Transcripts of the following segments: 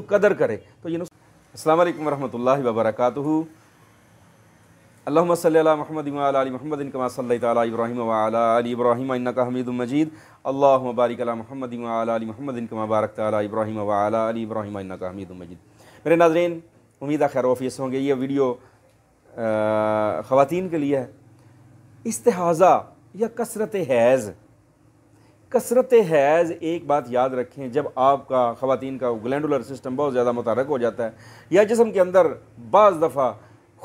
कदर करें तो ये अस्सलाम वालेकुम रहमतुल्लाहि व बरकातुहू अल्लाहुम्मा सल्ली अला मुहम्मद व अला आलि मुहम्मद कमा अला इब्राहिम व अला आलि इब्राहिम इन्नका हमीदुम मजीद अल्लाहुम्मा बारिक अला मुहम्मद व अला आलि मुहम्मद कमा अला इब्राहिम व अला आलि इब्राहिम इन्नका हमीदुम मजीद मेरे नाजरीन उम्मीद खैर वफीस होंगे ये वीडियो ख़वातीन के लिए है इस्तेहाज़ा या कसरत हैज़ कसरत हैज़ एक बात याद रखें जब आपका ख़वान का ग्लैंडुलर सिस्टम बहुत ज़्यादा मुतहरक हो जाता है या जिसम के अंदर बज़ दफ़ा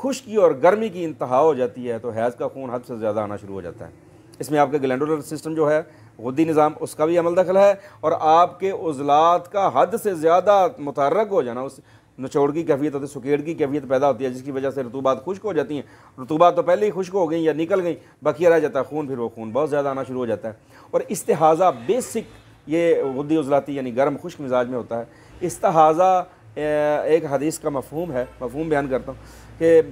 खुश्की और गर्मी की इंतहा हो जाती है तो हैज़ का खून हद से ज़्यादा आना शुरू हो जाता है इसमें आपका ग्लैंडुलर सिस्टम जो है गुद्दी निज़ाम उसका भी अमल दखल है और आपके उजलात का हद से ज़्यादा मुतरक हो जाना उस नचोड़ की कैफियत होती है सुकेड़ की कैफियत पैदा होती है जिसकी वजह से रतूबात खुश्क हो जाती हैं रतूबात तो पहले ही खुश्क हो गई या निकल गई बकिया रह जाता है खून फिर वो खून बहुत ज़्यादा आना शुरू हो जाता है और इस्तेहाज़ा बेसिक ये गुद्दी उजलाती यानी गर्म खुश्क मिजाज में होता है तहाजा एक हदीस का मफहूम है मफहूम बयान करता हूँ कि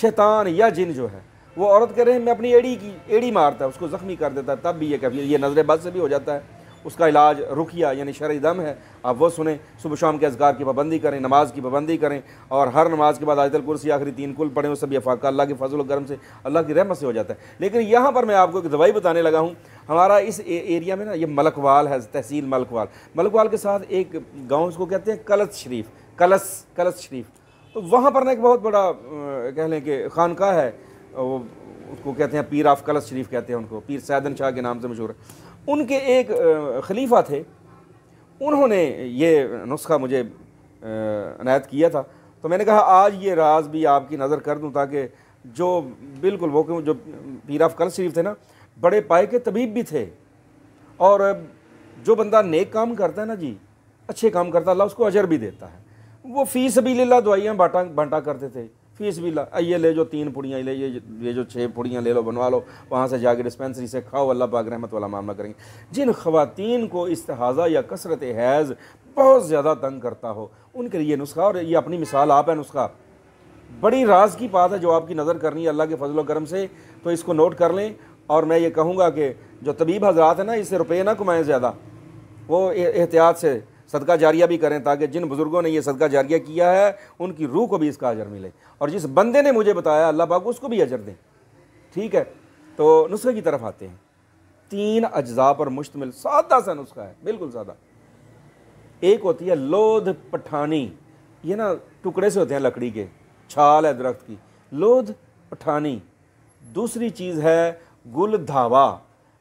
शैतान या जिन जो है वो औरत कह रहे हैं मैं अपनी एड़ी की एड़ी मारता है उसको ज़ख्मी कर देता है तब भी ये कैफियत ये नज़र बद से भी हो जाता है उसका इलाज रुकिया यानी शर दम है आप वो सुने सुबह शाम के अजगार की पाबंदी करें नमाज की पाबंदी करें और हर नमाज के बाद आयतल कुर्सी आखिरी तीन कुल पढ़ें सभी भी अफाका अल्लाह के फजल गर्म से अल्लाह की रहमत से हो जाता है लेकिन यहाँ पर मैं आपको एक दवाई बताने लगा हूँ हमारा इस ए, एरिया में ना ये मलकवाल है तहसील मलकवाल मलकवाल के साथ एक गाँव उसको कहते हैं कलस शरीफ कलस कलस शरीफ तो वहाँ पर ना एक बहुत बड़ा कह लें कि खानका है वो उसको कहते हैं पीर आफ कलस शरीफ कहते हैं उनको पीर सैदन शाह के नाम से मशहूर है उनके एक खलीफा थे उन्होंने ये नुस्खा मुझे अनायत किया था तो मैंने कहा आज ये राज भी आपकी नज़र कर दूँ ताकि जो बिल्कुल वो जो पीर आफ कल शरीफ थे ना बड़े पाए के तबीब भी थे और जो बंदा नेक काम करता है ना जी अच्छे काम करता है अल्लाह उसको अजर भी देता है वो फ़ीस भी ला दवाइयाँ बांटा बांटा करते थे फीस भी ला ये ले जो तीन पुड़ियाँ ले ये ये जो छः पुड़ियाँ ले लो बनवा लो वहाँ से जाके डिस्पेंसरी से खाओ अल्लाह पाक रहमत वाला मामला करेंगे जिन खुतिन को इसतहाज़ा या कसरत हैज़ बहुत ज़्यादा तंग करता हो उनके लिए नुस्खा और ये अपनी मिसाल आप है नुस्खा बड़ी राज की बात है जो आपकी नज़र करनी है अल्लाह के फजल करम से तो इसको नोट कर लें और मैं ये कहूँगा कि जो तबीब हजरात हैं ना इससे रुपये ना कमाएँ ज़्यादा वो एहतियात से सदका जारिया भी करें ताकि जिन बुज़ुर्गों ने ये सदका जारिया किया है उनकी रूह को भी इसका अजर मिले और जिस बंदे ने मुझे बताया अल्लाह पाक उसको भी अजर दें ठीक है तो नुस्खे की तरफ आते हैं तीन अज्जा पर मुश्तमिल सादा सा नुस्खा है बिल्कुल सादा एक होती है लोध पठानी ये ना टुकड़े से होते हैं लकड़ी के छाल है दरख्त की लोध पठानी दूसरी चीज़ है गुल धावा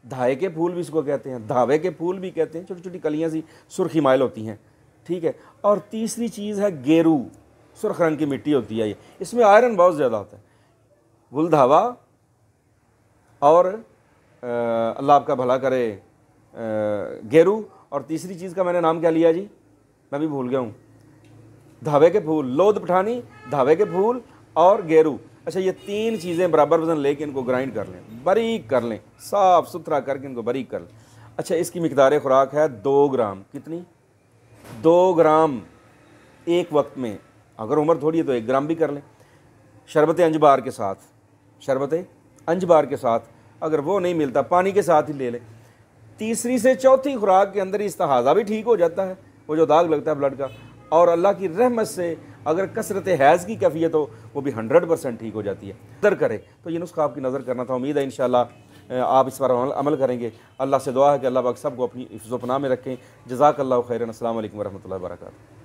धाए के फूल भी इसको कहते हैं धावे के फूल भी कहते हैं छोटी छोटी कलियाँ सी सुर्खी माइल होती हैं ठीक है और तीसरी चीज़ है गेरू सुर्ख रंग की मिट्टी होती है ये इसमें आयरन बहुत ज़्यादा होता है गुलधावा और अल्लाह आपका भला करे गेरू और तीसरी चीज़ का मैंने नाम क्या लिया जी मैं भी भूल गया हूँ धावे के फूल लोध पठानी धावे के फूल और गेरू अच्छा ये तीन चीज़ें बराबर वजन लेके इनको ग्राइंड कर लें बारीक कर लें साफ़ सुथरा करके इनको बारीक कर लें अच्छा इसकी मकदार ख़ुराक है दो ग्राम कितनी दो ग्राम एक वक्त में अगर उम्र थोड़ी है तो एक ग्राम भी कर लें शरबत अंजबार के साथ शरबत अंजबार के साथ अगर वो नहीं मिलता पानी के साथ ही ले लें तीसरी से चौथी खुराक के अंदर तहाजा भी ठीक हो जाता है वो जो दाग लगता है ब्लड का और अल्लाह की रहमत से अगर कसरत हैज़ की कैफियत हो वो भी हंड्रेड परसेंट ठीक हो जाती है नज़र करें तो ये नुस्खा आपकी नज़र करना था उम्मीद है इन आप इस पर अमल, करेंगे अल्लाह से दुआ है कि अल्लाह पाक सबको अपनी हिफ्ज़ में रखें जजाक खैरन असल वरहमल वर्का